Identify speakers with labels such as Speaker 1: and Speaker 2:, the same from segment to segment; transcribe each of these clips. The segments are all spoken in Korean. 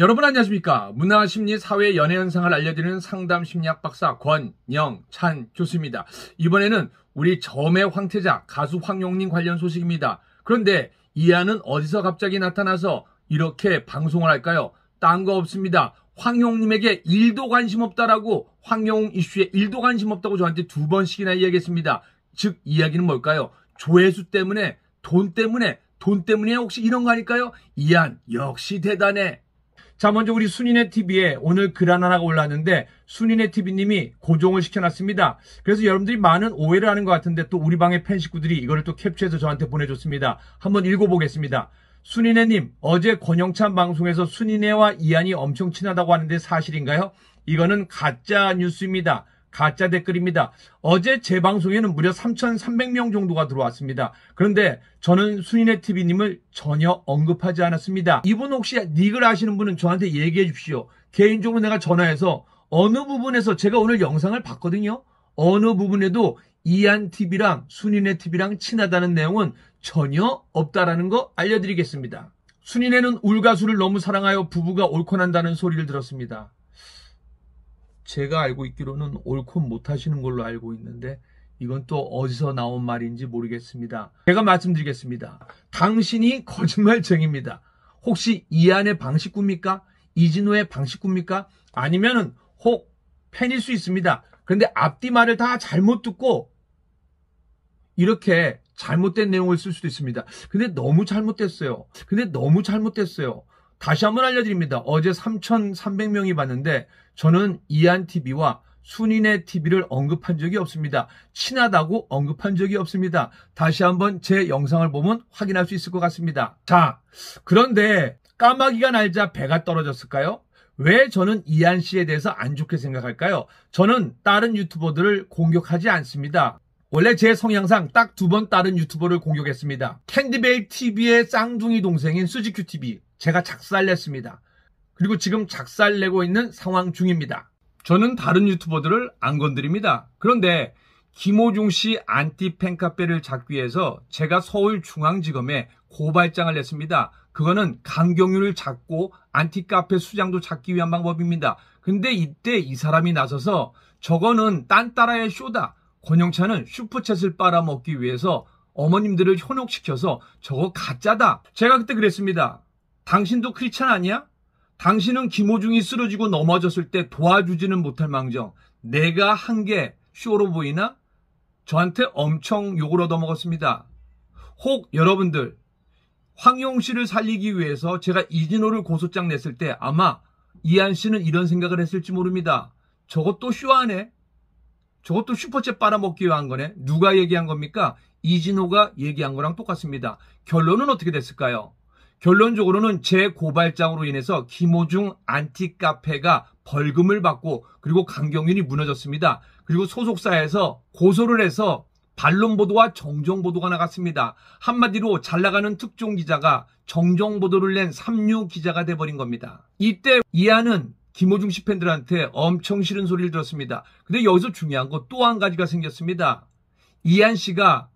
Speaker 1: 여러분 안녕하십니까? 문화, 심리, 사회, 연애 현상을 알려드리는 상담 심리학 박사 권영찬 교수입니다. 이번에는 우리 점의 황태자 가수 황용님 관련 소식입니다. 그런데 이하는 어디서 갑자기 나타나서 이렇게 방송을 할까요? 딴 거 없습니다. 황용님에게 일도 관심 없다라고 황용 이슈에 일도 관심 없다고 저한테 두 번씩이나 이야기했습니다. 즉 이야기는 뭘까요? 조회수 때문에 돈 때문에 돈 때문에 혹시 이런 거 아닐까요? 이안 역시 대단해. 자, 먼저 우리 순인의 TV에 오늘 글 하나가 올랐는데 순인의 TV님이 고정을 시켜놨습니다. 그래서 여러분들이 많은 오해를 하는 것 같은데 또 우리 방의 팬 식구들이 이거를 또 캡처해서 저한테 보내줬습니다. 한번 읽어보겠습니다. 순인네님 어제 권영찬 방송에서 순인네와 이한이 엄청 친하다고 하는데 사실인가요? 이거는 가짜 뉴스입니다. 가짜 댓글입니다. 어제 제 방송에는 무려 3,300명 정도가 들어왔습니다. 그런데 저는 순인의 TV님을 전혀 언급하지 않았습니다. 이분 혹시 닉을 아시는 분은 저한테 얘기해 주십시오. 개인적으로 내가 전화해서 어느 부분에서 제가 오늘 영상을 봤거든요. 어느 부분에도 이안TV랑 순인의 TV랑 친하다는 내용은 전혀 없다라는 거 알려드리겠습니다. 순인에는 울가수를 너무 사랑하여 부부가 옳고 난다는 소리를 들었습니다. 제가 알고 있기로는 옳고 못하시는 걸로 알고 있는데 이건 또 어디서 나온 말인지 모르겠습니다. 제가 말씀드리겠습니다. 당신이 거짓말쟁입니다. 혹시 이안의 방식구입니까? 이진호의 방식구입니까? 아니면은 혹 팬일 수 있습니다. 그런데 앞뒤 말을 다 잘못 듣고 이렇게 잘못된 내용을 쓸 수도 있습니다. 근데 너무 잘못됐어요. 근데 너무 잘못됐어요. 다시 한번 알려드립니다. 어제 3,300명이 봤는데 저는 이안TV와 순인의 TV를 언급한 적이 없습니다. 친하다고 언급한 적이 없습니다. 다시 한번 제 영상을 보면 확인할 수 있을 것 같습니다. 자, 그런데 까마귀가 날자 배가 떨어졌을까요? 왜 저는 이한 씨에 대해서 안 좋게 생각할까요? 저는 다른 유튜버들을 공격하지 않습니다. 원래 제 성향상 딱 두 번 다른 유튜버를 공격했습니다. 캔디벨 TV의 쌍둥이 동생인 수지큐 TV 제가 작살냈습니다. 그리고 지금 작살내고 있는 상황 중입니다. 저는 다른 유튜버들을 안 건드립니다. 그런데 김호중 씨 안티 팬카페를 잡기 위해서 제가 서울중앙지검에 고발장을 냈습니다. 그거는 강경윤을 잡고 안티 카페 수장도 잡기 위한 방법입니다. 근데 이때 이 사람이 나서서 저거는 딴 따라의 쇼다. 권영찬은 슈퍼챗을 빨아먹기 위해서 어머님들을 현혹시켜서 저거 가짜다. 제가 그때 그랬습니다. 당신도 크리찬 아니야? 당신은 김호중이 쓰러지고 넘어졌을 때 도와주지는 못할 망정 내가 한 게 쇼로 보이나? 저한테 엄청 욕을 얻어먹었습니다. 혹 여러분들 황용 씨를 살리기 위해서 제가 이진호를 고소장 냈을 때 아마 이한 씨는 이런 생각을 했을지 모릅니다. 저것도 쇼하네. 저것도 슈퍼챗 빨아먹기 위한 거네. 누가 얘기한 겁니까? 이진호가 얘기한 거랑 똑같습니다. 결론은 어떻게 됐을까요? 결론적으로는 제 고발장으로 인해서 김호중 안티카페가 벌금을 받고 그리고 강경윤이 무너졌습니다. 그리고 소속사에서 고소를 해서 반론 보도와 정정 보도가 나갔습니다. 한마디로 잘 나가는 특종 기자가 정정 보도를 낸 삼류 기자가 돼버린 겁니다. 이때 이하는 김호중 씨 팬들한테 엄청 싫은 소리를 들었습니다. 근데 여기서 중요한 거 또 한 가지가 생겼습니다. 이한 씨가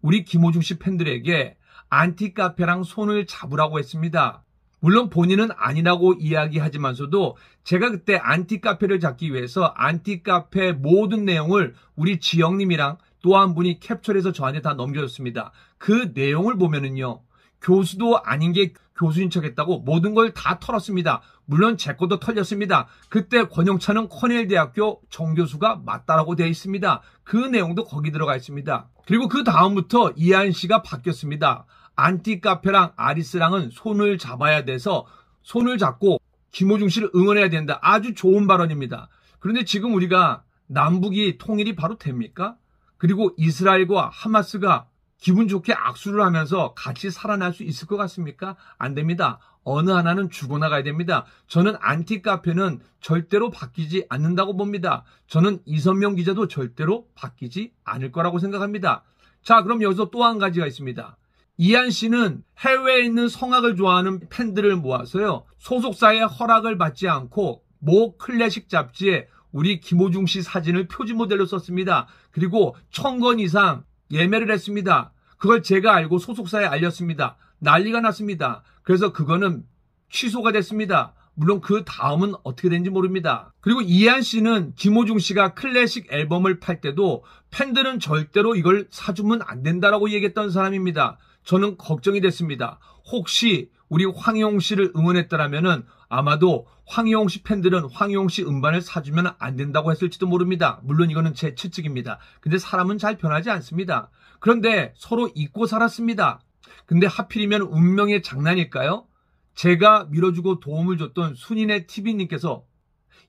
Speaker 1: 우리 김호중 씨 팬들에게 안티카페랑 손을 잡으라고 했습니다. 물론 본인은 아니라고 이야기하지만서도 제가 그때 안티카페를 잡기 위해서 안티카페 모든 내용을 우리 지영님이랑 또 한 분이 캡처해서 저한테 다 넘겨줬습니다. 그 내용을 보면은요. 교수도 아닌 게 교수인 척 했다고 모든 걸 다 털었습니다. 물론 제 것도 털렸습니다. 그때 권영찬은 커넬대학교 정교수가 맞다라고 되어 있습니다. 그 내용도 거기 들어가 있습니다. 그리고 그 다음부터 이한 씨가 바뀌었습니다. 안티카페랑 아리스랑은 손을 잡아야 돼서 손을 잡고 김호중 씨를 응원해야 된다. 아주 좋은 발언입니다. 그런데 지금 우리가 남북이 통일이 바로 됩니까? 그리고 이스라엘과 하마스가 기분 좋게 악수를 하면서 같이 살아날 수 있을 것 같습니까? 안 됩니다. 어느 하나는 죽어나가야 됩니다. 저는 안티카페는 절대로 바뀌지 않는다고 봅니다. 저는 이선명 기자도 절대로 바뀌지 않을 거라고 생각합니다. 자, 그럼 여기서 또 한 가지가 있습니다. 이한 씨는 해외에 있는 성악을 좋아하는 팬들을 모아서요. 소속사의 허락을 받지 않고 모 클래식 잡지에 우리 김호중 씨 사진을 표지 모델로 썼습니다. 그리고 천 건 이상 예매를 했습니다. 그걸 제가 알고 소속사에 알렸습니다. 난리가 났습니다. 그래서 그거는 취소가 됐습니다. 물론 그 다음은 어떻게 된지 모릅니다. 그리고 이한 씨는 김호중 씨가 클래식 앨범을 팔 때도 팬들은 절대로 이걸 사주면 안 된다라고 얘기했던 사람입니다. 저는 걱정이 됐습니다. 혹시 우리 황용 씨를 응원했더라면은 아마도 황용 씨 팬들은 황용 씨 음반을 사주면 안 된다고 했을지도 모릅니다. 물론 이거는 제 추측입니다. 근데 사람은 잘 변하지 않습니다. 그런데 서로 잊고 살았습니다. 근데 하필이면 운명의 장난일까요? 제가 밀어주고 도움을 줬던 순인의 TV님께서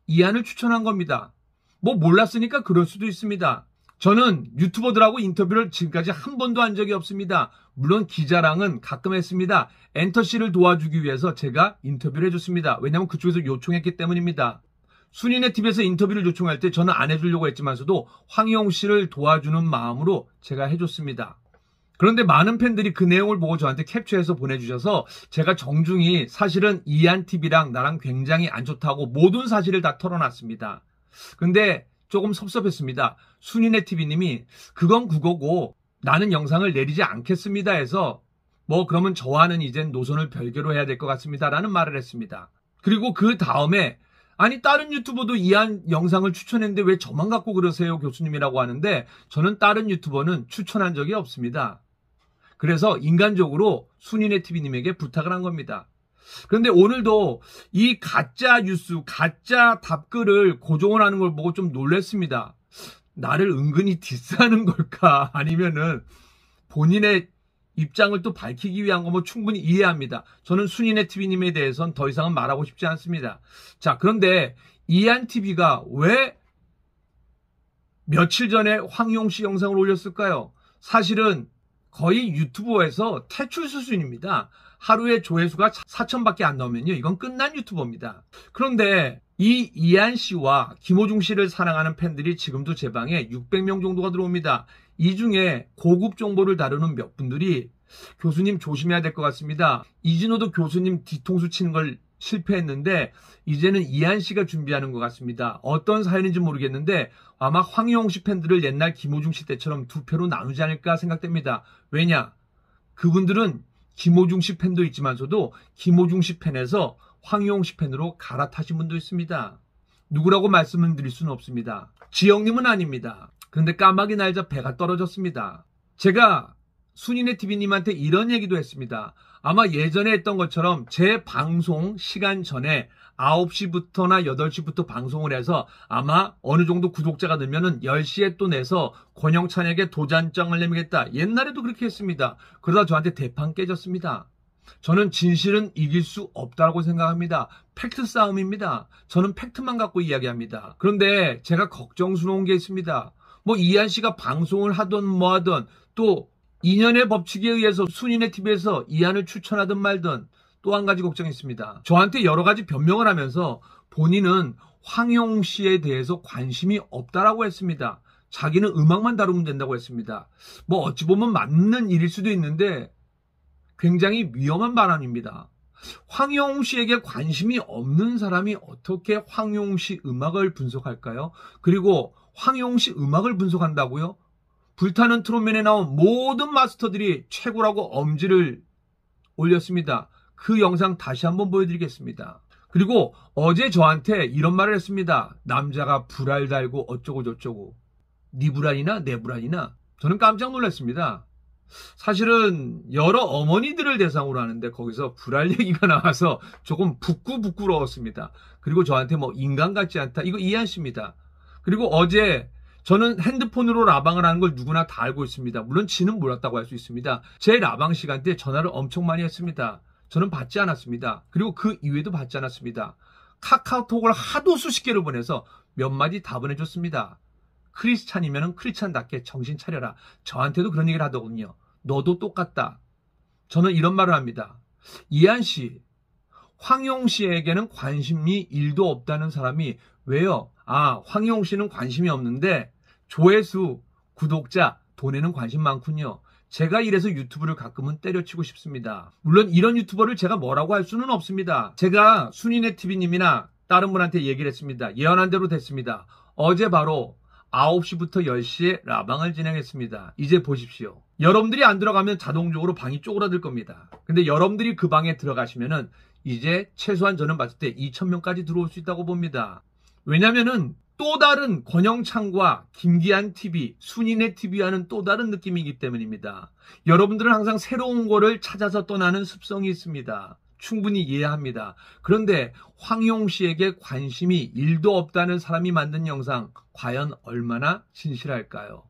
Speaker 1: 이안을 추천한 겁니다. 뭐 몰랐으니까 그럴 수도 있습니다. 저는 유튜버들하고 인터뷰를 지금까지 한 번도 한 적이 없습니다. 물론 기자랑은 가끔 했습니다. 엔터 씨를 도와주기 위해서 제가 인터뷰를 해줬습니다. 왜냐하면 그쪽에서 요청했기 때문입니다. 순인의 TV에서 인터뷰를 요청할 때 저는 안 해주려고 했지만서도 황희용 씨를 도와주는 마음으로 제가 해줬습니다. 그런데 많은 팬들이 그 내용을 보고 저한테 캡처해서 보내주셔서 제가 정중히 사실은 이한 TV랑 나랑 굉장히 안 좋다고 모든 사실을 다 털어놨습니다. 근데 조금 섭섭했습니다. 순인의 TV님이 그건 그거고 나는 영상을 내리지 않겠습니다 해서 뭐 그러면 저와는 이젠 노선을 별개로 해야 될 것 같습니다라는 말을 했습니다. 그리고 그 다음에 아니 다른 유튜버도 이한 영상을 추천했는데 왜 저만 갖고 그러세요 교수님이라고 하는데 저는 다른 유튜버는 추천한 적이 없습니다. 그래서 인간적으로 순인의 TV님에게 부탁을 한 겁니다. 그런데 오늘도 이 가짜 뉴스, 가짜 답글을 고정을 하는 걸 보고 좀 놀랬습니다. 나를 은근히 디스하는 걸까? 아니면은 본인의 입장을 또 밝히기 위한 거뭐 충분히 이해합니다. 저는 순인의 TV님에 대해선 더 이상은 말하고 싶지 않습니다. 자, 그런데 이한 TV가 왜 며칠 전에 황용 씨 영상을 올렸을까요? 사실은 거의 유튜버에서 퇴출 수준입니다. 하루에 조회수가 4천밖에 안 나오면요. 이건 끝난 유튜버입니다. 그런데 이 이한 씨와 김호중 씨를 사랑하는 팬들이 지금도 제 방에 600명 정도가 들어옵니다. 이 중에 고급 정보를 다루는 몇 분들이 교수님 조심해야 될 것 같습니다. 이진호도 교수님 뒤통수 치는 걸 실패했는데 이제는 이한 씨가 준비하는 것 같습니다. 어떤 사연인지 모르겠는데 아마 황영웅 씨 팬들을 옛날 김호중 씨 때처럼 두 표로 나누지 않을까 생각됩니다. 왜냐? 그분들은 김호중 씨 팬도 있지만서도 김호중 씨 팬에서 황영웅 씨 팬으로 갈아타신 분도 있습니다. 누구라고 말씀을 드릴 수는 없습니다. 지영님은 아닙니다. 그런데 까마귀 날자 배가 떨어졌습니다. 제가 순인의 TV님한테 이런 얘기도 했습니다. 아마 예전에 했던 것처럼 제 방송 시간 전에 9시부터나 8시부터 방송을 해서 아마 어느 정도 구독자가 늘면은 10시에 또 내서 권영찬에게 도전장을 내밀겠다. 옛날에도 그렇게 했습니다. 그러다 저한테 대판 깨졌습니다. 저는 진실은 이길 수 없다고 생각합니다. 팩트 싸움입니다. 저는 팩트만 갖고 이야기합니다. 그런데 제가 걱정스러운 게 있습니다. 뭐 이한 씨가 방송을 하던 뭐 하던 또 2년의 법칙에 의해서 순인의 TV에서 이안을 추천하든 말든 또 한 가지 걱정이 있습니다. 저한테 여러 가지 변명을 하면서 본인은 황용 씨에 대해서 관심이 없다라고 했습니다. 자기는 음악만 다루면 된다고 했습니다. 뭐 어찌 보면 맞는 일일 수도 있는데 굉장히 위험한 발언입니다. 황용 씨에게 관심이 없는 사람이 어떻게 황용 씨 음악을 분석할까요? 그리고 황용 씨 음악을 분석한다고요? 불타는 트롯맨에 나온 모든 마스터들이 최고라고 엄지를 올렸습니다. 그 영상 다시 한번 보여드리겠습니다. 그리고 어제 저한테 이런 말을 했습니다. 남자가 불알 달고 어쩌고 저쩌고 니 불알이나 내 불알이나 저는 깜짝 놀랐습니다. 사실은 여러 어머니들을 대상으로 하는데 거기서 불알 얘기가 나와서 조금 부끄부끄러웠습니다. 그리고 저한테 뭐 인간 같지 않다 이거 이해하십니다. 그리고 어제 저는 핸드폰으로 라방을 하는 걸 누구나 다 알고 있습니다. 물론 지는 몰랐다고 할 수 있습니다. 제 라방 시간대에 전화를 엄청 많이 했습니다. 저는 받지 않았습니다. 그리고 그 이외에도 받지 않았습니다. 카카오톡을 하도 수십 개를 보내서 몇 마디 다보내줬습니다 크리스찬이면 크리스찬답게 정신 차려라. 저한테도 그런 얘기를 하더군요. 너도 똑같다. 저는 이런 말을 합니다. 이한 씨, 황용 씨에게는 관심이 일도 없다는 사람이 왜요? 아, 황희용 씨는 관심이 없는데 조회수, 구독자, 돈에는 관심 많군요. 제가 이래서 유튜브를 가끔은 때려치고 싶습니다. 물론 이런 유튜버를 제가 뭐라고 할 수는 없습니다. 제가 순인의 TV님이나 다른 분한테 얘기를 했습니다. 예언한 대로 됐습니다. 어제 바로 9시부터 10시에 라방을 진행했습니다. 이제 보십시오. 여러분들이 안 들어가면 자동적으로 방이 쪼그라들 겁니다. 근데 여러분들이 그 방에 들어가시면은 이제 최소한 저는 봤을 때 2,000명까지 들어올 수 있다고 봅니다. 왜냐면은 또 다른 권영창과 김기한 TV, 순인의 TV와는 또 다른 느낌이기 때문입니다. 여러분들은 항상 새로운 거를 찾아서 떠나는 습성이 있습니다. 충분히 이해합니다. 그런데 황용 씨에게 관심이 1도 없다는 사람이 만든 영상, 과연 얼마나 진실할까요?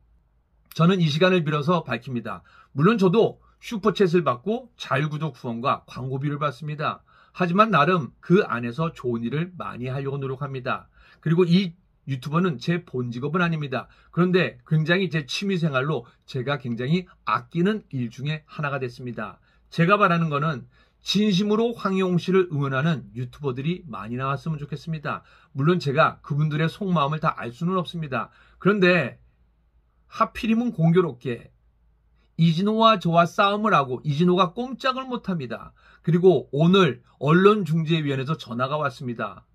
Speaker 1: 저는 이 시간을 빌어서 밝힙니다. 물론 저도 슈퍼챗을 받고 자율구독 후원과 광고비를 받습니다. 하지만 나름 그 안에서 좋은 일을 많이 하려고 노력합니다. 그리고 이 유튜버는 제 본 직업은 아닙니다. 그런데 굉장히 제 취미 생활로 제가 굉장히 아끼는 일 중에 하나가 됐습니다. 제가 바라는 거는 진심으로 황용 씨를 응원하는 유튜버들이 많이 나왔으면 좋겠습니다. 물론 제가 그분들의 속마음을 다 알 수는 없습니다. 그런데 하필이면 공교롭게 이진호와 저와 싸움을 하고 이진호가 꼼짝을 못합니다. 그리고 오늘 언론중재위원회에서 전화가 왔습니다.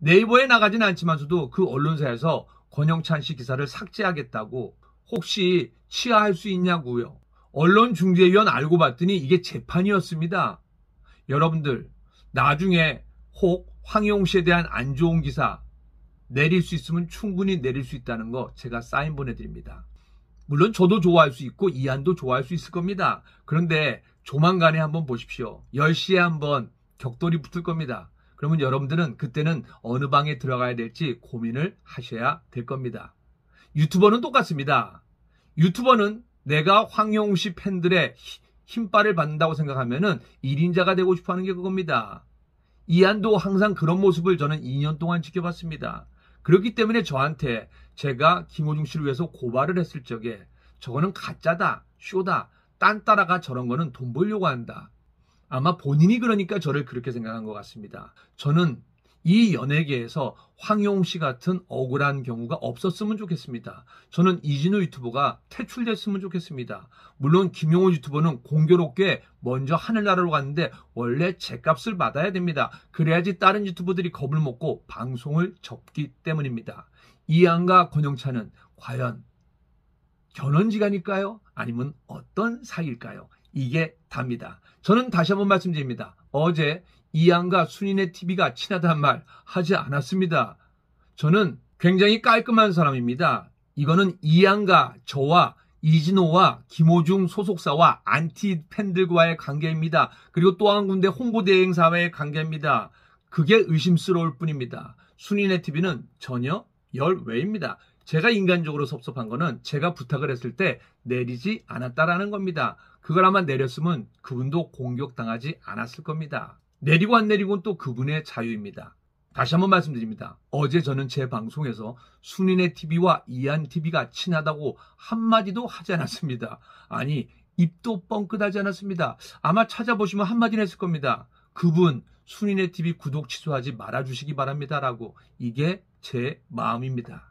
Speaker 1: 네이버에 나가진 않지만서도 그 언론사에서 권영찬 씨 기사를 삭제하겠다고 혹시 취하할 수 있냐고요. 언론중재위원 알고 봤더니 이게 재판이었습니다. 여러분들 나중에 혹황용 씨에 대한 안 좋은 기사 내릴 수 있으면 충분히 내릴 수 있다는 거 제가 사인 보내드립니다. 물론 저도 좋아할 수 있고 이한도 좋아할 수 있을 겁니다. 그런데 조만간에 한번 보십시오. 10시에 한번 격돌이 붙을 겁니다. 그러면 여러분들은 그때는 어느 방에 들어가야 될지 고민을 하셔야 될 겁니다. 유튜버는 똑같습니다. 유튜버는 내가 황영우 씨 팬들의 힘빨을 받는다고 생각하면은 1인자가 되고 싶어 하는 게 그겁니다. 이한도 항상 그런 모습을 저는 2년 동안 지켜봤습니다. 그렇기 때문에 저한테 제가 김호중 씨를 위해서 고발을 했을 적에 저거는 가짜다, 쇼다, 딴따라가 저런 거는 돈 벌려고 한다. 아마 본인이 그러니까 저를 그렇게 생각한 것 같습니다. 저는 이 연예계에서 황용 씨 같은 억울한 경우가 없었으면 좋겠습니다. 저는 이진우 유튜버가 퇴출됐으면 좋겠습니다. 물론 김용호 유튜버는 공교롭게 먼저 하늘나라로 갔는데 원래 제값을 받아야 됩니다. 그래야지 다른 유튜버들이 겁을 먹고 방송을 접기 때문입니다. 이안과 권영찬은 과연 견원지간일까요? 아니면 어떤 사이일까요? 이게 답니다. 저는 다시 한번 말씀드립니다. 어제 이양과 순인의 TV가 친하단말 하지 않았습니다. 저는 굉장히 깔끔한 사람입니다. 이거는 이양과 저와 이진호와 김호중 소속사와 안티 팬들과의 관계입니다. 그리고 또 한 군데 홍보대행사와의 관계입니다. 그게 의심스러울 뿐입니다. 순인의 TV는 전혀 열외입니다. 제가 인간적으로 섭섭한 거는 제가 부탁을 했을 때 내리지 않았다라는 겁니다. 그걸 아마 내렸으면 그분도 공격당하지 않았을 겁니다. 내리고 안 내리고는 또 그분의 자유입니다. 다시 한번 말씀드립니다. 어제 저는 제 방송에서 순인의 TV와 이한 TV가 친하다고 한마디도 하지 않았습니다. 아니, 입도 뻥끗하지 않았습니다. 아마 찾아보시면 한마디는 했을 겁니다. 그분, 순인의 TV 구독 취소하지 말아주시기 바랍니다라고. 이게 제 마음입니다.